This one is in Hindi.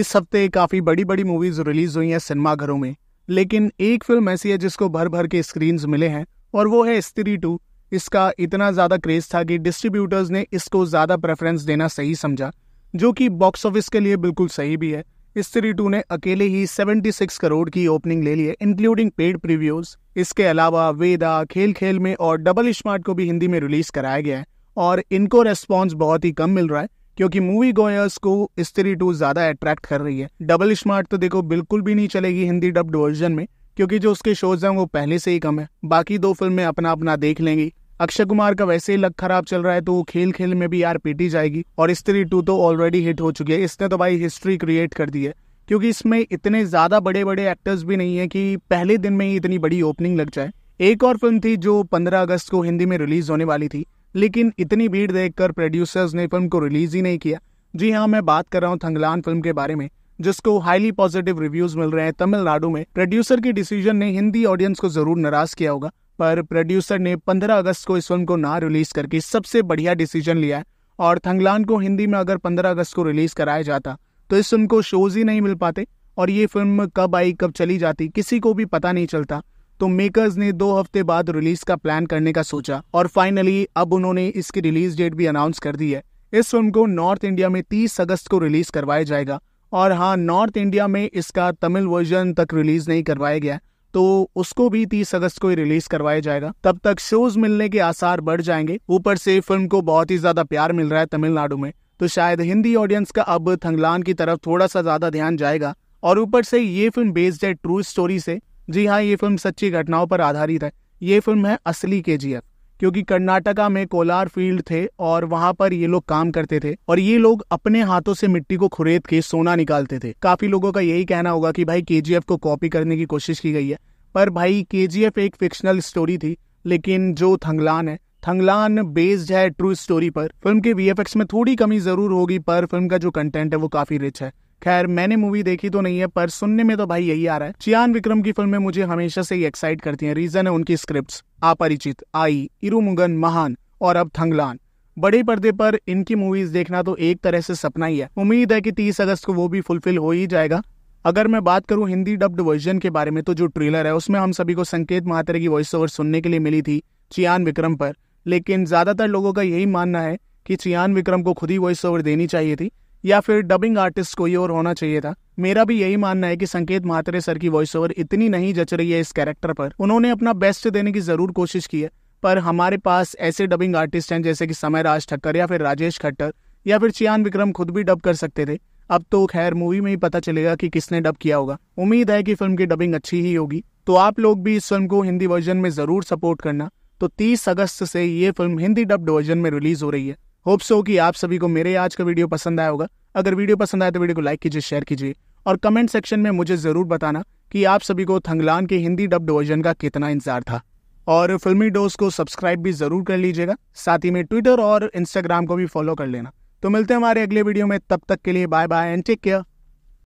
इस हफ्ते काफ़ी बड़ी बड़ी मूवीज़ रिलीज़ हुई हैं सिनेमाघरों में लेकिन एक फिल्म ऐसी है जिसको भर भर के स्क्रीन मिले हैं और वो है स्त्री टू इसका इतना ज़्यादा क्रेज़ था कि डिस्ट्रीब्यूटर्स ने इसको ज़्यादा प्रेफरेंस देना सही समझा जो कि बॉक्स ऑफिस के लिए बिल्कुल सही भी है स्त्री टू ने अकेले ही 76 करोड़ की ओपनिंग ले ली है इंक्लूडिंग पेड प्रीव्यूज इसके अलावा वेदा खेल खेल में और डबल स्मार्ट को भी हिंदी में रिलीज कराया गया है और इनको रेस्पॉन्स बहुत ही कम मिल रहा है क्योंकि मूवी गोयर्स को स्त्री टू ज्यादा अट्रैक्ट कर रही है डबल स्मार्ट तो देखो बिल्कुल भी नहीं चलेगी हिंदी डब्ड वर्जन में क्योंकि जो उसके शोज हैं वो पहले से ही कम है बाकी दो फिल्में अपना अपना देख लेंगी अक्षय कुमार का वैसे ही लग खराब चल रहा है तो वो खेल खेल में भी यार पीटी जाएगी और स्त्री टू तो ऑलरेडी हिट हो चुकी है इसने तो भाई हिस्ट्री क्रिएट कर दी है क्योंकि इसमें इतने ज्यादा बड़े बड़े एक्टर्स भी नहीं है कि पहले दिन में ही इतनी बड़ी ओपनिंग लग जाए एक और फिल्म थी जो 15 अगस्त को हिंदी में रिलीज होने वाली थी लेकिन इतनी भीड़ देखकर प्रोड्यूसर्स ने फिल्म को रिलीज ही नहीं किया जी हाँ मैं बात कर रहा हूँ थंगलान फिल्म के बारे में जिसको हाईली पॉजिटिव रिव्यूज मिल रहे हैं तमिलनाडु में प्रोड्यूसर की डिसीजन ने हिंदी ऑडियंस को जरूर नाराज किया होगा पर प्रोड्यूसर ने 15 अगस्त को इस फिल्म को ना रिलीज करके सबसे बढ़िया डिसीजन लिया है और थंगलान को हिंदी में अगर 15 अगस्त को रिलीज कराया जाता तो इस फिल्म को शोज ही नहीं मिल पाते और ये फिल्म कब आई कब चली जाती किसी को भी पता नहीं चलता तो मेकर्स ने दो हफ्ते बाद रिलीज का प्लान करने का सोचा और फाइनली अब उन्होंने इसकी रिलीज डेट भी अनाउंस कर दी है इस फिल्म को नॉर्थ इंडिया में 30 अगस्त को रिलीज करवाया जाएगा और हाँ नॉर्थ इंडिया में इसका तमिल वर्जन तक रिलीज नहीं करवाया गया तो उसको भी तीस अगस्त को ही रिलीज करवाया जाएगा तब तक शोज मिलने के आसार बढ़ जाएंगे ऊपर से फिल्म को बहुत ही ज्यादा प्यार मिल रहा है तमिलनाडु में तो शायद हिंदी ऑडियंस का अब थंगलान की तरफ थोड़ा सा ज्यादा ध्यान जाएगा और ऊपर से ये फिल्म बेस्ड है ट्रू स्टोरी से जी हाँ ये फिल्म सच्ची घटनाओं पर आधारित है ये फिल्म है असली के क्योंकि कर्नाटका में कोलार फील्ड थे और वहां पर ये लोग काम करते थे और ये लोग अपने हाथों से मिट्टी को खुरेद के सोना निकालते थे काफी लोगों का यही कहना होगा कि भाई के को कॉपी करने की कोशिश की गई है पर भाई के एक फिक्शनल स्टोरी थी लेकिन जो थंगलान है थंगलान बेस्ड है ट्रू स्टोरी पर फिल्म के वी में थोड़ी कमी जरूर होगी पर फिल्म का जो कंटेंट है वो काफी रिच है खैर मैंने मूवी देखी तो नहीं है पर सुनने में तो भाई यही आ रहा है चियान विक्रम की फिल्में मुझे हमेशा से ही एक्साइट करती हैं रीजन है उनकी स्क्रिप्ट्स अपरिचित आई इरुमुगन महान और अब थंगलान बड़े पर्दे पर इनकी मूवीज देखना तो एक तरह से सपना ही है उम्मीद है कि 30 अगस्त को वो भी फुलफिल हो ही जाएगा अगर मैं बात करूं हिंदी डब्ड वर्जन के बारे में तो जो ट्रेलर है उसमें हम सभी को संकेत महातरे की वॉइस ओवर सुनने के लिए मिली थी चियान विक्रम पर लेकिन ज़्यादातर लोगों का यही मानना है कि चियान विक्रम को खुद ही वॉइस ओवर देनी चाहिए थी या फिर डबिंग आर्टिस्ट ही और होना चाहिए था मेरा भी यही मानना है कि संकेत मात्रे सर की वॉइस ओवर इतनी नहीं जच रही है इस कैरेक्टर पर उन्होंने अपना बेस्ट देने की ज़रूर कोशिश की है पर हमारे पास ऐसे डबिंग आर्टिस्ट हैं जैसे कि समय राज ठक्कर या फिर राजेश खट्टर या फिर चियान विक्रम खुद भी डब कर सकते थे अब तो खैर मूवी में ही पता चलेगा कि किसने डब किया होगा उम्मीद है कि फिल्म की डबिंग अच्छी ही होगी तो आप लोग भी इस फिल्म को हिंदी वर्जन में ज़रूर सपोर्ट करना तो 30 अगस्त से ये फिल्म हिंदी डब्ड वर्जन में रिलीज हो रही है होप सो कि आप सभी को मेरे आज का वीडियो पसंद आया होगा अगर वीडियो पसंद आए तो वीडियो को लाइक कीजिए शेयर कीजिए और कमेंट सेक्शन में मुझे ज़रूर बताना कि आप सभी को थंगलान के हिंदी डब्ड वर्जन का कितना इंतजार था और फिल्मी डोज को सब्सक्राइब भी ज़रूर कर लीजिएगा साथ ही में ट्विटर और इंस्टाग्राम को भी फॉलो कर लेना तो मिलते हैं हमारे अगले वीडियो में तब तक के लिए bye bye and take care